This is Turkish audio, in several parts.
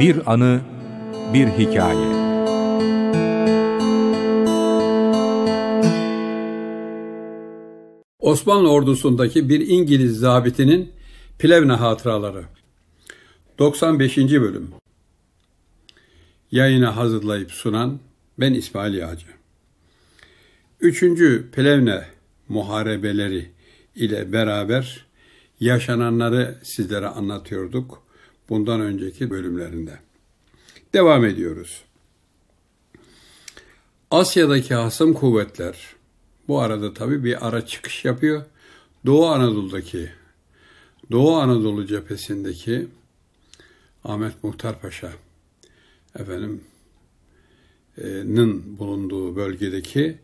Bir anı, bir hikaye. Osmanlı ordusundaki bir İngiliz zabitinin Plevne hatıraları. 95. bölüm. Yayına hazırlayıp sunan ben İsmail Yağcı. Üçüncü Plevne muharebeleri ile beraber yaşananları sizlere anlatıyorduk bundan önceki bölümlerinde. Devam ediyoruz. Asya'daki hasım kuvvetler bu arada tabii bir ara çıkış yapıyor. Doğu Anadolu'daki Doğu Anadolu cephesindeki Ahmet Muhtar Paşa efendim nın bulunduğu bölgedeki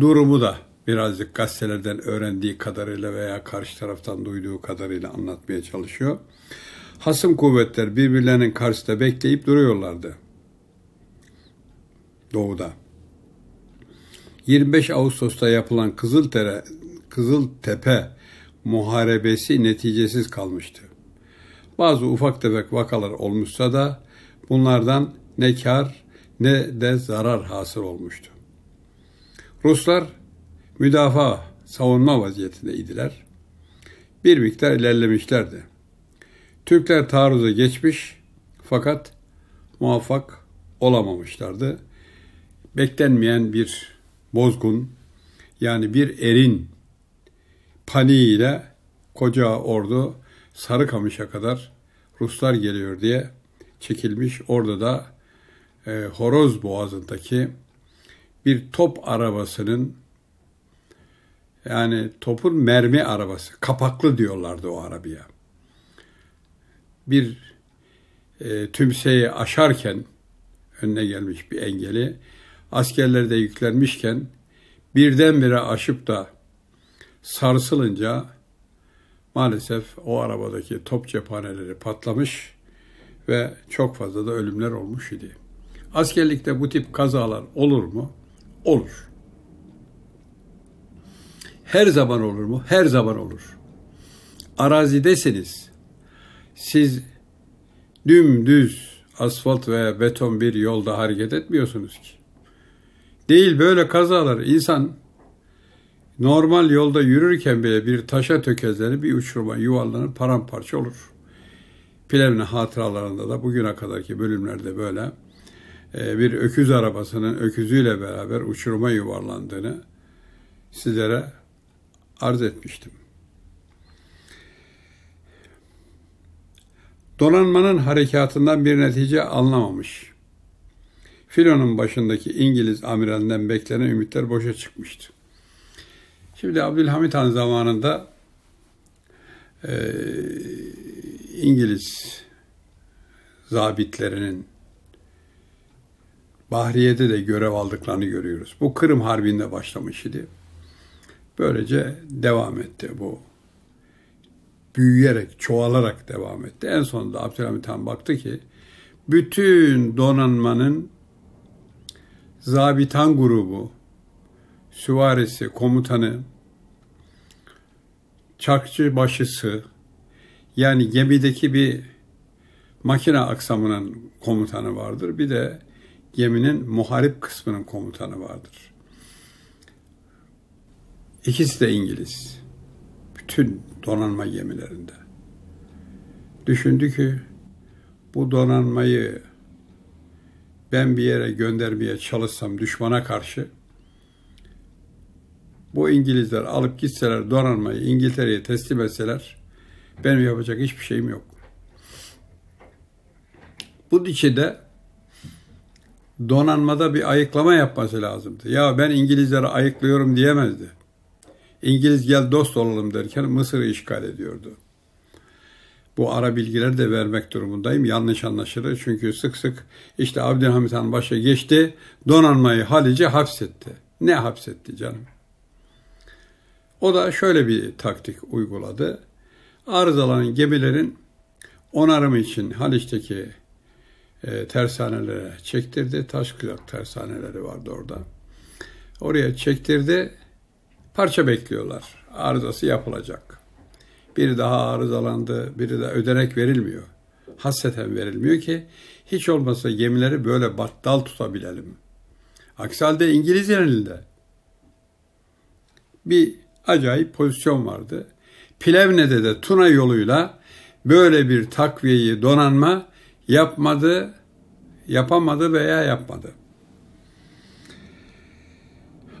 durumu da birazcık gazetelerden öğrendiği kadarıyla veya karşı taraftan duyduğu kadarıyla anlatmaya çalışıyor hasım kuvvetler birbirlerinin karşısında bekleyip duruyorlardı. Doğuda. 25 Ağustos'ta yapılan Kızıltere, Kızıltepe muharebesi neticesiz kalmıştı. Bazı ufak tefek vakalar olmuşsa da bunlardan ne kar ne de zarar hasıl olmuştu. Ruslar müdafaa, savunma vaziyetindeydiler. Bir miktar ilerlemişlerdi. Türkler taarruza geçmiş fakat muvaffak olamamışlardı. Beklenmeyen bir bozgun yani bir erin paniğiyle koca ordu Sarıkamış'a kadar Ruslar geliyor diye çekilmiş. Orada da e, Horoz Boğazı'ndaki bir top arabasının yani topun mermi arabası, kapaklı diyorlardı o arabaya bir e, tümseyi aşarken önüne gelmiş bir engeli askerler de yüklenmişken birdenbire aşıp da sarsılınca maalesef o arabadaki top cephaneleri patlamış ve çok fazla da ölümler olmuş idi. Askerlikte bu tip kazalar olur mu? Olur. Her zaman olur mu? Her zaman olur. Arazidesiniz siz dümdüz asfalt ve beton bir yolda hareket etmiyorsunuz ki. Değil böyle kazalar İnsan normal yolda yürürken bile bir taşa tökezlenip bir uçuruma yuvarlanıp paramparça olur. Plevne hatıralarında da bugüne kadarki bölümlerde böyle e, bir öküz arabasının öküzüyle beraber uçuruma yuvarlandığını sizlere arz etmiştim. Donanmanın harekatından bir netice anlamamış. Filonun başındaki İngiliz amiralinden beklenen ümitler boşa çıkmıştı. Şimdi Abdülhamit Han zamanında e, İngiliz zabitlerinin Bahriye'de de görev aldıklarını görüyoruz. Bu Kırım Harbi'nde başlamış idi. Böylece devam etti bu büyüyerek, çoğalarak devam etti. En sonunda Abdülhamit Han baktı ki bütün donanmanın zabitan grubu, süvarisi, komutanı, çakçı başısı, yani gemideki bir makine aksamının komutanı vardır. Bir de geminin muharip kısmının komutanı vardır. İkisi de İngiliz. Bütün donanma gemilerinde. Düşündü ki bu donanmayı ben bir yere göndermeye çalışsam düşmana karşı bu İngilizler alıp gitseler donanmayı İngiltere'ye teslim etseler benim yapacak hiçbir şeyim yok. Bu için de donanmada bir ayıklama yapması lazımdı. Ya ben İngilizlere ayıklıyorum diyemezdi. İngiliz gel dost olalım derken Mısır'ı işgal ediyordu. Bu ara bilgiler de vermek durumundayım. Yanlış anlaşılır çünkü sık sık işte Abdülhamit Han başa geçti, donanmayı Halice hapsetti. Ne hapsetti canım? O da şöyle bir taktik uyguladı. Arızalanan gemilerin onarımı için Haliç'teki e, tersanelere çektirdi. Taşkılak tersaneleri vardı orada. Oraya çektirdi parça bekliyorlar. Arızası yapılacak. Biri daha arızalandı, biri de ödenek verilmiyor. hasreten verilmiyor ki hiç olmasa gemileri böyle battal tutabilelim. Aksi halde İngiliz elinde. Bir acayip pozisyon vardı. Plevne'de de Tuna yoluyla böyle bir takviyeyi donanma yapmadı, yapamadı veya yapmadı.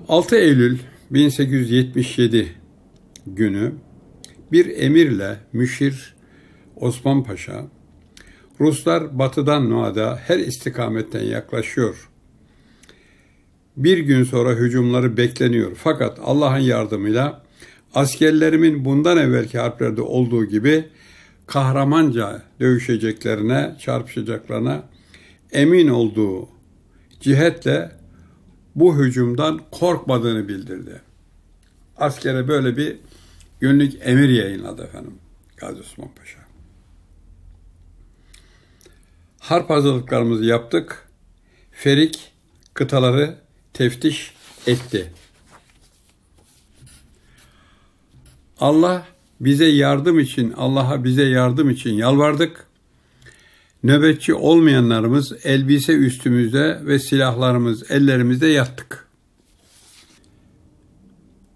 6 Eylül 1877 günü bir emirle Müşir Osman Paşa, Ruslar batıdan Noada her istikametten yaklaşıyor. Bir gün sonra hücumları bekleniyor. Fakat Allah'ın yardımıyla askerlerimin bundan evvelki harplerde olduğu gibi kahramanca dövüşeceklerine, çarpışacaklarına emin olduğu cihetle bu hücumdan korkmadığını bildirdi. Askere böyle bir günlük emir yayınladı efendim Gazi Osman Paşa. Harp hazırlıklarımızı yaptık. Ferik kıtaları teftiş etti. Allah bize yardım için, Allah'a bize yardım için yalvardık. Nöbetçi olmayanlarımız elbise üstümüzde ve silahlarımız ellerimizde yattık.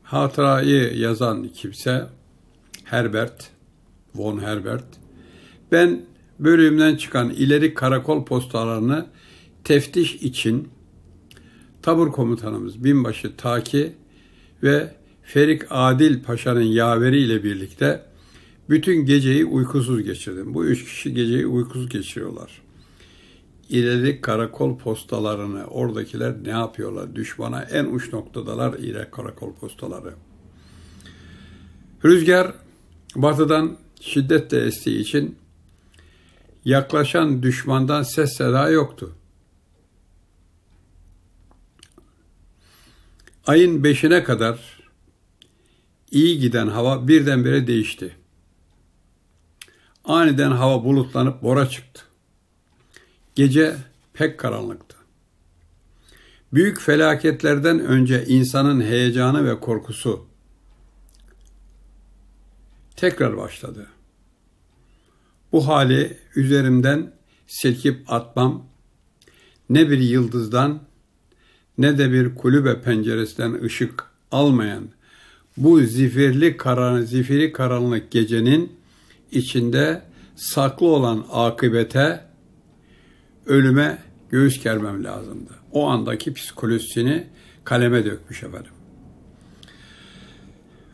Hatırayı yazan kimse Herbert, von Herbert. Ben bölümden çıkan ileri karakol postalarını teftiş için tabur komutanımız binbaşı Taki ve Ferik Adil Paşa'nın yaveriyle birlikte bütün geceyi uykusuz geçirdim. Bu üç kişi geceyi uykusuz geçiriyorlar. İleri karakol postalarını oradakiler ne yapıyorlar? Düşmana en uç noktadalar ileri karakol postaları. Rüzgar batıdan şiddetle estiği için yaklaşan düşmandan ses seda yoktu. Ayın beşine kadar iyi giden hava birdenbire değişti. Aniden hava bulutlanıp bora çıktı. Gece pek karanlıktı. Büyük felaketlerden önce insanın heyecanı ve korkusu tekrar başladı. Bu hali üzerimden silkip atmam ne bir yıldızdan ne de bir kulübe penceresinden ışık almayan bu zifirli karan, zifiri karanlık gecenin içinde saklı olan akıbete, ölüme göğüs germem lazımdı. O andaki psikolojisini kaleme dökmüş efendim.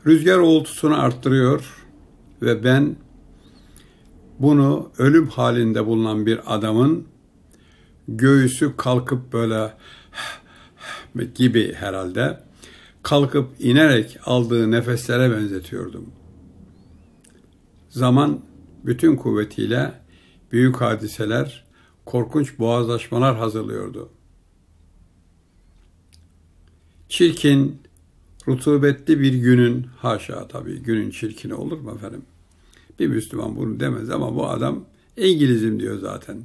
Rüzgar uğultusunu arttırıyor ve ben bunu ölüm halinde bulunan bir adamın göğüsü kalkıp böyle gibi herhalde kalkıp inerek aldığı nefeslere benzetiyordum. Zaman bütün kuvvetiyle büyük hadiseler, korkunç boğazlaşmalar hazırlıyordu. Çirkin, rutubetli bir günün, haşa tabii günün çirkini olur mu efendim? Bir Müslüman bunu demez ama bu adam İngilizim diyor zaten.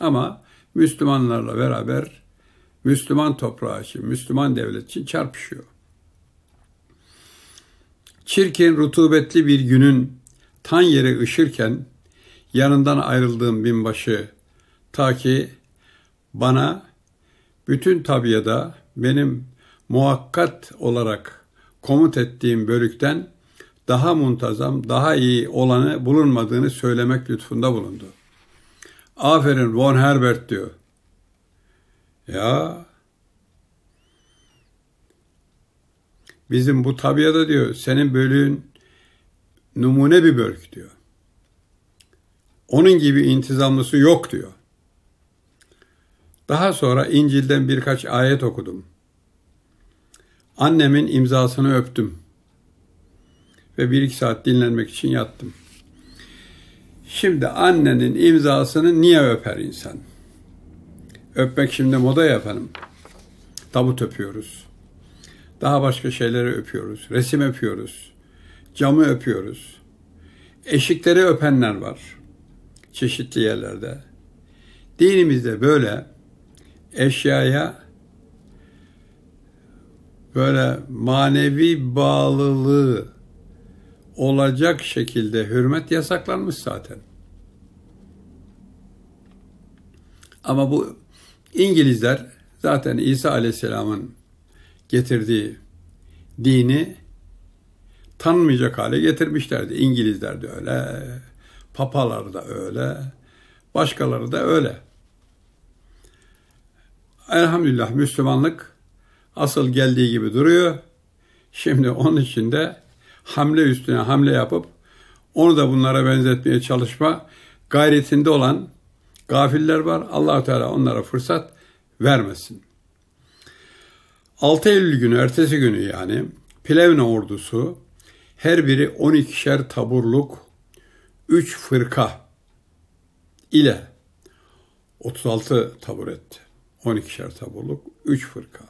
Ama Müslümanlarla beraber Müslüman toprağı için, Müslüman devlet için çarpışıyor. Çirkin, rutubetli bir günün tan yere ışırken yanından ayrıldığım binbaşı ta ki bana bütün tabiyada benim muhakkat olarak komut ettiğim bölükten daha muntazam, daha iyi olanı bulunmadığını söylemek lütfunda bulundu. Aferin Von Herbert diyor. Ya bizim bu tabiada diyor senin bölüğün numune bir börk diyor. Onun gibi intizamlısı yok diyor. Daha sonra İncil'den birkaç ayet okudum. Annemin imzasını öptüm. Ve bir iki saat dinlenmek için yattım. Şimdi annenin imzasını niye öper insan? Öpmek şimdi moda ya efendim. Tabut öpüyoruz. Daha başka şeyleri öpüyoruz. Resim öpüyoruz camı öpüyoruz. Eşikleri öpenler var çeşitli yerlerde. Dinimizde böyle eşyaya böyle manevi bağlılığı olacak şekilde hürmet yasaklanmış zaten. Ama bu İngilizler zaten İsa Aleyhisselam'ın getirdiği dini tanınmayacak hale getirmişlerdi. İngilizler de öyle, papalar da öyle, başkaları da öyle. Elhamdülillah Müslümanlık asıl geldiği gibi duruyor. Şimdi onun için de hamle üstüne hamle yapıp onu da bunlara benzetmeye çalışma gayretinde olan gafiller var. allah Teala onlara fırsat vermesin. 6 Eylül günü, ertesi günü yani Plevne ordusu her biri 12'şer taburluk 3 fırka ile 36 tabur etti. 12'şer taburluk 3 fırka.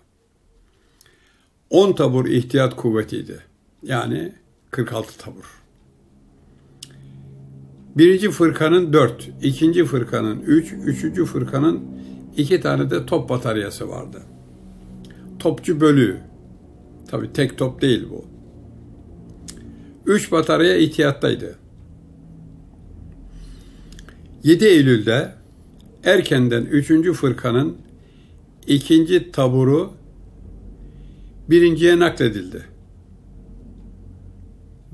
10 tabur ihtiyat kuvvetiydi. Yani 46 tabur. Birinci fırkanın 4, ikinci fırkanın 3, üç, üçüncü fırkanın iki tane de top bataryası vardı. Topçu bölüğü. Tabi tek top değil bu. 3 batarya ihtiyattaydı. 7 Eylül'de erkenden 3. fırkanın ikinci taburu birinciye nakledildi.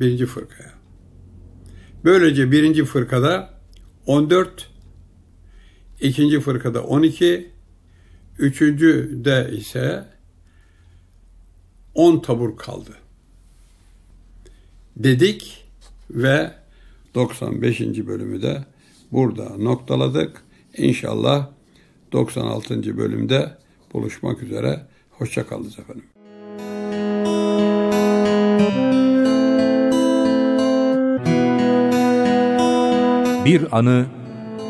Birinci fırkaya. Böylece birinci fırkada 14, ikinci fırkada 12, üçüncü de ise 10 tabur kaldı dedik ve 95. bölümü de burada noktaladık. İnşallah 96. bölümde buluşmak üzere. Hoşçakalınız efendim. Bir anı,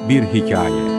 bir hikaye.